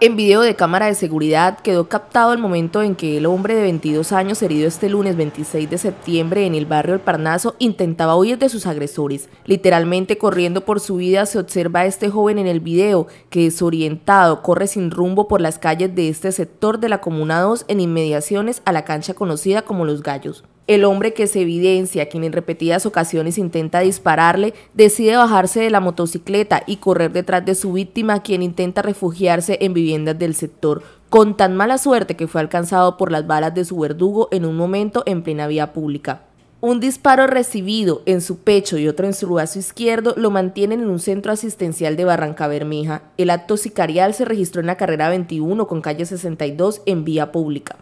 En video de cámara de seguridad quedó captado el momento en que el hombre de 22 años herido este lunes 26 de septiembre en el barrio El Parnaso intentaba huir de sus agresores. Literalmente corriendo por su vida se observa a este joven en el video que desorientado corre sin rumbo por las calles de este sector de la Comuna 2 en inmediaciones a la cancha conocida como Los Gallos. El hombre que se evidencia, quien en repetidas ocasiones intenta dispararle, decide bajarse de la motocicleta y correr detrás de su víctima, quien intenta refugiarse en viviendas del sector, con tan mala suerte que fue alcanzado por las balas de su verdugo en un momento en plena vía pública. Un disparo recibido en su pecho y otro en su brazo izquierdo lo mantienen en un centro asistencial de Barranca Bermeja. El acto sicarial se registró en la carrera 21 con calle 62 en vía pública.